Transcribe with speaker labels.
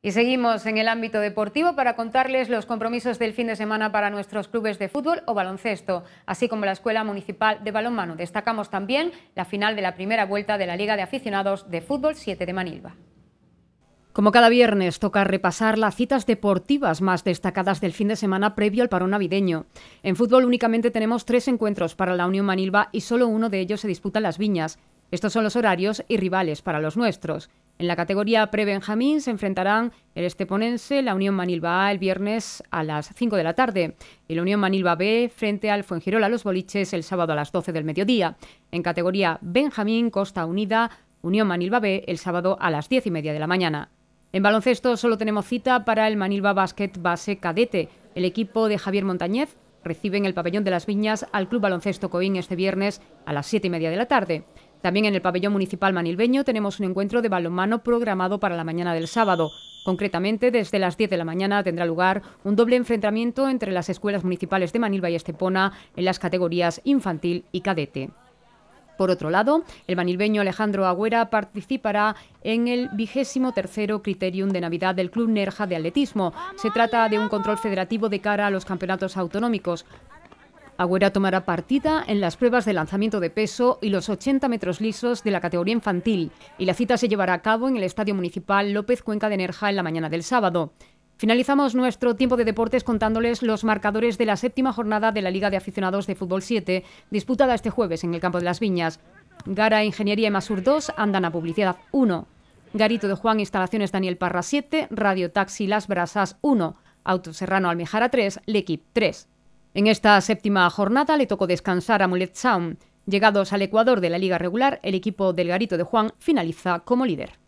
Speaker 1: Y seguimos en el ámbito deportivo para contarles los compromisos del fin de semana para nuestros clubes de fútbol o baloncesto, así como la Escuela Municipal de Balonmano. Destacamos también la final de la primera vuelta de la Liga de Aficionados de Fútbol 7 de Manilva. Como cada viernes, toca repasar las citas deportivas más destacadas del fin de semana previo al paro navideño. En fútbol únicamente tenemos tres encuentros para la Unión Manilva y solo uno de ellos se disputa en Las Viñas. Estos son los horarios y rivales para los nuestros. En la categoría pre-Benjamín se enfrentarán el Esteponense, la Unión Manilva A el viernes a las 5 de la tarde y la Unión Manilva B frente al Fuengirola Los Boliches el sábado a las 12 del mediodía. En categoría Benjamín Costa Unida, Unión Manilva B el sábado a las 10 y media de la mañana. En baloncesto solo tenemos cita para el Manilva Basket Base Cadete. El equipo de Javier Montañez recibe en el Pabellón de las Viñas al Club Baloncesto Coín este viernes a las 7 y media de la tarde. También en el pabellón municipal manilbeño tenemos un encuentro de balonmano programado para la mañana del sábado. Concretamente, desde las 10 de la mañana tendrá lugar un doble enfrentamiento entre las escuelas municipales de Manilva y Estepona en las categorías infantil y cadete. Por otro lado, el manilbeño Alejandro Agüera participará en el vigésimo tercero Criterium de Navidad del Club Nerja de Atletismo. Se trata de un control federativo de cara a los campeonatos autonómicos. Agüera tomará partida en las pruebas de lanzamiento de peso y los 80 metros lisos de la categoría infantil, y la cita se llevará a cabo en el Estadio Municipal López Cuenca de Nerja en la mañana del sábado. Finalizamos nuestro tiempo de deportes contándoles los marcadores de la séptima jornada de la Liga de Aficionados de Fútbol 7, disputada este jueves en el Campo de las Viñas. Gara Ingeniería y Masur 2, a Publicidad 1. Garito de Juan Instalaciones Daniel Parra 7, Radio Taxi Las Brasas 1, Autoserrano Almejara 3, L'Equip 3. En esta séptima jornada le tocó descansar a Mulet Llegados al Ecuador de la liga regular, el equipo del Garito de Juan finaliza como líder.